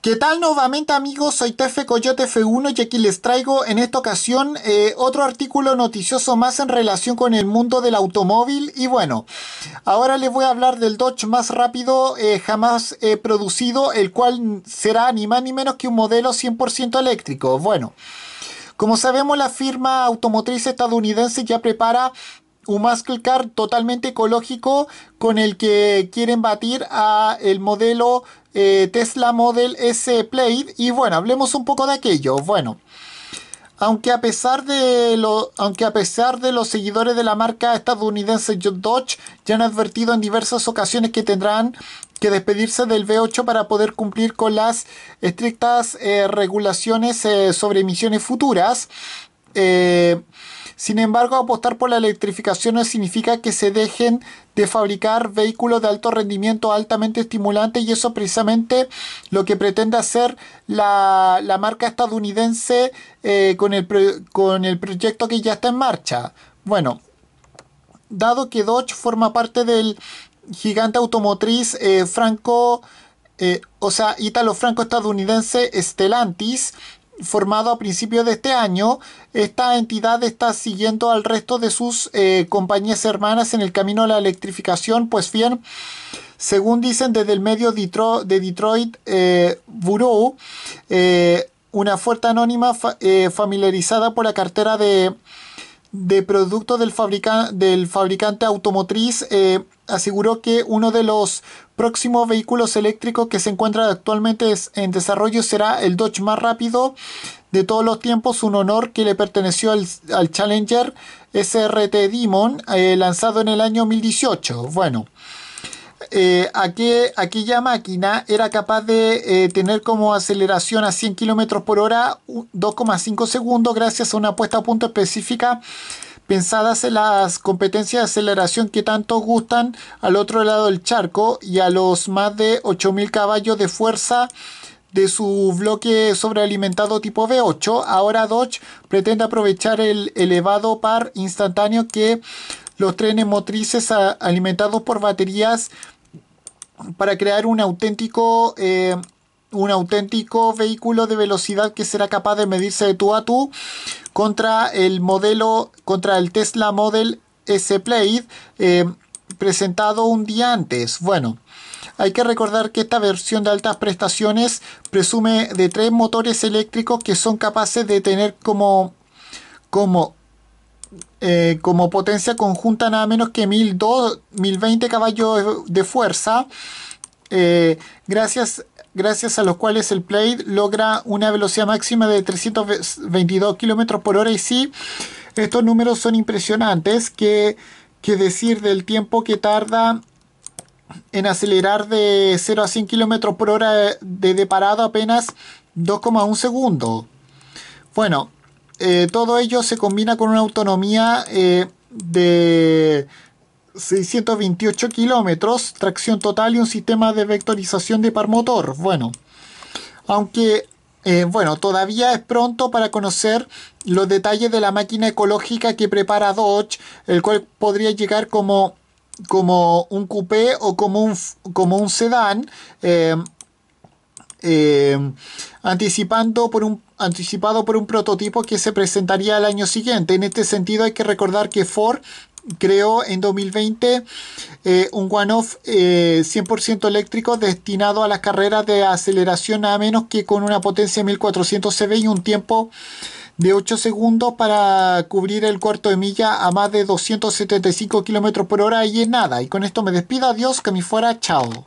¿Qué tal nuevamente amigos? Soy Tefe Coyote F1 y aquí les traigo en esta ocasión eh, otro artículo noticioso más en relación con el mundo del automóvil y bueno, ahora les voy a hablar del Dodge más rápido eh, jamás producido, el cual será ni más ni menos que un modelo 100% eléctrico. Bueno, como sabemos la firma automotriz estadounidense ya prepara un muscle car totalmente ecológico con el que quieren batir a el modelo eh, Tesla Model S Plaid. Y bueno, hablemos un poco de aquello. Bueno, aunque a pesar de, lo, aunque a pesar de los seguidores de la marca estadounidense Dodge ya han advertido en diversas ocasiones que tendrán que despedirse del V8 para poder cumplir con las estrictas eh, regulaciones eh, sobre emisiones futuras. Eh, sin embargo, apostar por la electrificación no significa que se dejen de fabricar vehículos de alto rendimiento altamente estimulantes y eso precisamente lo que pretende hacer la, marca estadounidense eh, con, el, proyecto que ya está en marcha. Bueno, dado que Dodge forma parte del gigante automotriz eh, franco, eh, o sea, ítalo-franco-estadounidense Stellantis, formado a principios de este año, esta entidad está siguiendo al resto de sus eh, compañías hermanas en el camino a la electrificación, pues bien, según dicen desde el medio de Detroit eh, Bureau, eh, una fuerte anónima familiarizada por la cartera de de producto del, del fabricante automotriz eh, aseguró que uno de los próximos vehículos eléctricos que se encuentra actualmente en desarrollo será el Dodge más rápido de todos los tiempos, un honor que le perteneció al, Challenger SRT Demon eh, lanzado en el año 2018. Bueno. Eh, aquella, máquina era capaz de eh, tener como aceleración a 100 km por hora 2,5 segundos gracias a una puesta a punto específica pensadas en las competencias de aceleración que tanto gustan al otro lado del charco y a los más de 8.000 caballos de fuerza de su bloque sobrealimentado tipo V8, ahora Dodge pretende aprovechar el elevado par instantáneo que los trenes motrices alimentados por baterías para crear un auténtico, eh, un auténtico vehículo de velocidad que será capaz de medirse de tú a tú contra el modelo, contra el Tesla Model S Plaid eh, presentado un día antes. Bueno, hay que recordar que esta versión de altas prestaciones presume de tres motores eléctricos que son capaces de tener como, como eh, como potencia conjunta nada menos que 1020 caballos de fuerza, eh, gracias, gracias a los cuales el plate logra una velocidad máxima de 322 km por hora. Y sí, estos números son impresionantes, que, que decir del tiempo que tarda en acelerar de 0 a 100 km por hora de, de parado apenas 2,1 segundo. Bueno, eh, todo ello se combina con una autonomía eh, de 628 kilómetros, tracción total y un sistema de vectorización de par motor. Bueno, aunque eh, bueno, todavía es pronto para conocer los detalles de la máquina ecológica que prepara Dodge, el cual podría llegar como, como un coupé o como un, como un sedán. Eh, anticipando por un, anticipado por un prototipo que se presentaría al año siguiente. En este sentido hay que recordar que Ford creó en 2020 eh, un one-off 100% eh, eléctrico destinado a las carreras de aceleración a menos que con una potencia de 1400 CV y un tiempo de 8 segundos para cubrir el cuarto de milla a más de 275 km por hora y es nada. Y con esto me despido, adiós, que me fuera, chao.